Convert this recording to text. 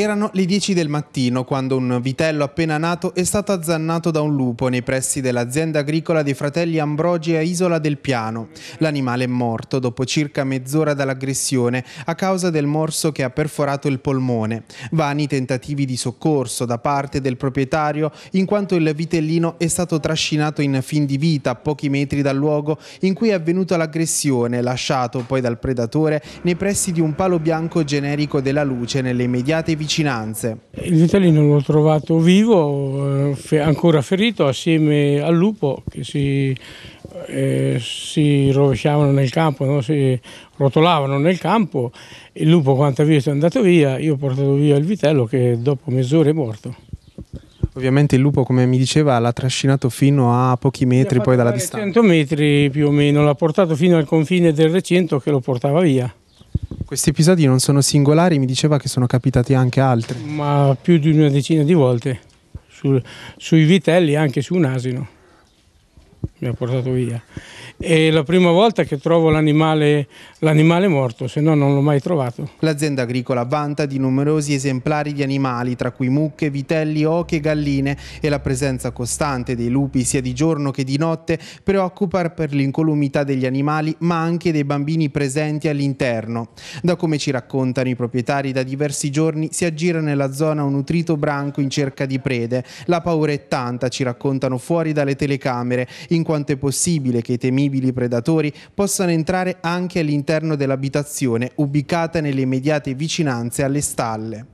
Erano le 10 del mattino quando un vitello appena nato è stato azzannato da un lupo nei pressi dell'azienda agricola dei fratelli Ambrogi a Isola del Piano. L'animale è morto dopo circa mezz'ora dall'aggressione a causa del morso che ha perforato il polmone. Vani tentativi di soccorso da parte del proprietario in quanto il vitellino è stato trascinato in fin di vita a pochi metri dal luogo in cui è avvenuta l'aggressione, lasciato poi dal predatore nei pressi di un palo bianco generico della luce nelle immediate vicinanze vicinanze. Il vitellino l'ho trovato vivo, eh, ancora ferito, assieme al lupo che si, eh, si rovesciavano nel campo, no? si rotolavano nel campo. Il lupo, quanto ha visto, è andato via. Io ho portato via il vitello che dopo mezz'ora è morto. Ovviamente il lupo, come mi diceva, l'ha trascinato fino a pochi metri poi dalla distanza. 100 metri più o meno, l'ha portato fino al confine del recinto che lo portava via. Questi episodi non sono singolari, mi diceva che sono capitati anche altri. Ma più di una decina di volte, su, sui vitelli e anche su un asino mi ha portato via. È la prima volta che trovo l'animale, morto, se no non l'ho mai trovato. L'azienda agricola vanta di numerosi esemplari di animali, tra cui mucche, vitelli, oche, e galline e la presenza costante dei lupi sia di giorno che di notte preoccupa per l'incolumità degli animali ma anche dei bambini presenti all'interno. Da come ci raccontano i proprietari da diversi giorni si aggira nella zona un nutrito branco in cerca di prede. La paura è tanta, ci raccontano fuori dalle telecamere, in quanto è possibile che i temibili predatori possano entrare anche all'interno dell'abitazione ubicata nelle immediate vicinanze alle stalle.